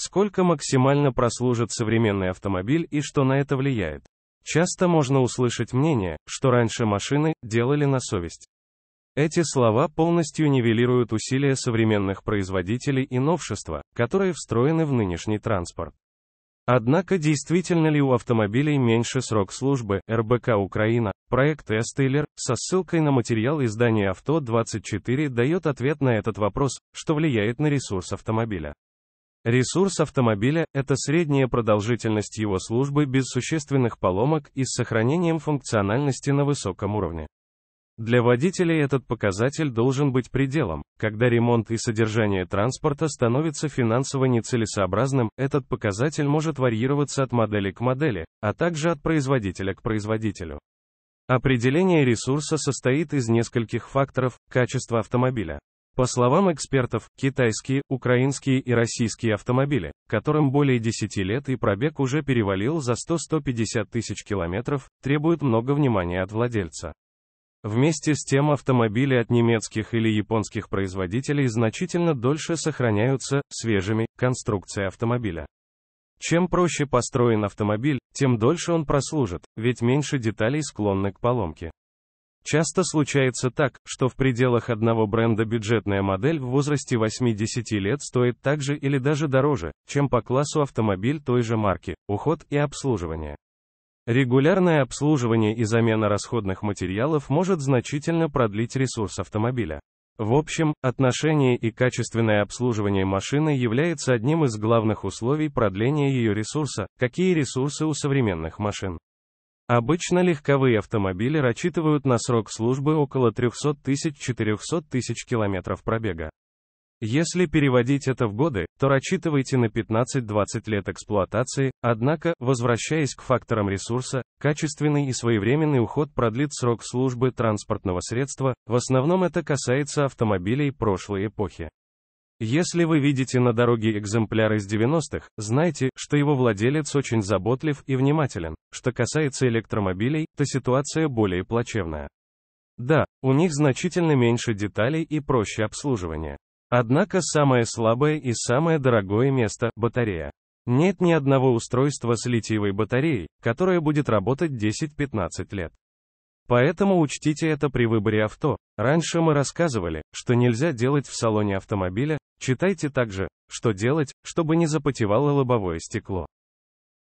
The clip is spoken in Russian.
Сколько максимально прослужит современный автомобиль и что на это влияет? Часто можно услышать мнение, что раньше машины делали на совесть. Эти слова полностью нивелируют усилия современных производителей и новшества, которые встроены в нынешний транспорт. Однако действительно ли у автомобилей меньше срок службы, РБК Украина, проект Эстейлер, со ссылкой на материал издания «Авто-24» дает ответ на этот вопрос, что влияет на ресурс автомобиля. Ресурс автомобиля – это средняя продолжительность его службы без существенных поломок и с сохранением функциональности на высоком уровне. Для водителей этот показатель должен быть пределом. Когда ремонт и содержание транспорта становится финансово нецелесообразным, этот показатель может варьироваться от модели к модели, а также от производителя к производителю. Определение ресурса состоит из нескольких факторов – качество автомобиля, по словам экспертов, китайские, украинские и российские автомобили, которым более 10 лет и пробег уже перевалил за 100-150 тысяч километров, требуют много внимания от владельца. Вместе с тем автомобили от немецких или японских производителей значительно дольше сохраняются свежими конструкции автомобиля. Чем проще построен автомобиль, тем дольше он прослужит, ведь меньше деталей склонны к поломке. Часто случается так, что в пределах одного бренда бюджетная модель в возрасте 8-10 лет стоит так же или даже дороже, чем по классу автомобиль той же марки, уход и обслуживание. Регулярное обслуживание и замена расходных материалов может значительно продлить ресурс автомобиля. В общем, отношение и качественное обслуживание машины является одним из главных условий продления ее ресурса, какие ресурсы у современных машин. Обычно легковые автомобили рассчитывают на срок службы около 300 тысяч-400 тысяч километров пробега. Если переводить это в годы, то рассчитывайте на 15-20 лет эксплуатации, однако, возвращаясь к факторам ресурса, качественный и своевременный уход продлит срок службы транспортного средства, в основном это касается автомобилей прошлой эпохи. Если вы видите на дороге экземпляр из 90-х, знайте, что его владелец очень заботлив и внимателен. Что касается электромобилей, то ситуация более плачевная. Да, у них значительно меньше деталей и проще обслуживание. Однако самое слабое и самое дорогое место – батарея. Нет ни одного устройства с литиевой батареей, которое будет работать 10-15 лет. Поэтому учтите это при выборе авто. Раньше мы рассказывали, что нельзя делать в салоне автомобиля, Читайте также, что делать, чтобы не запотевало лобовое стекло.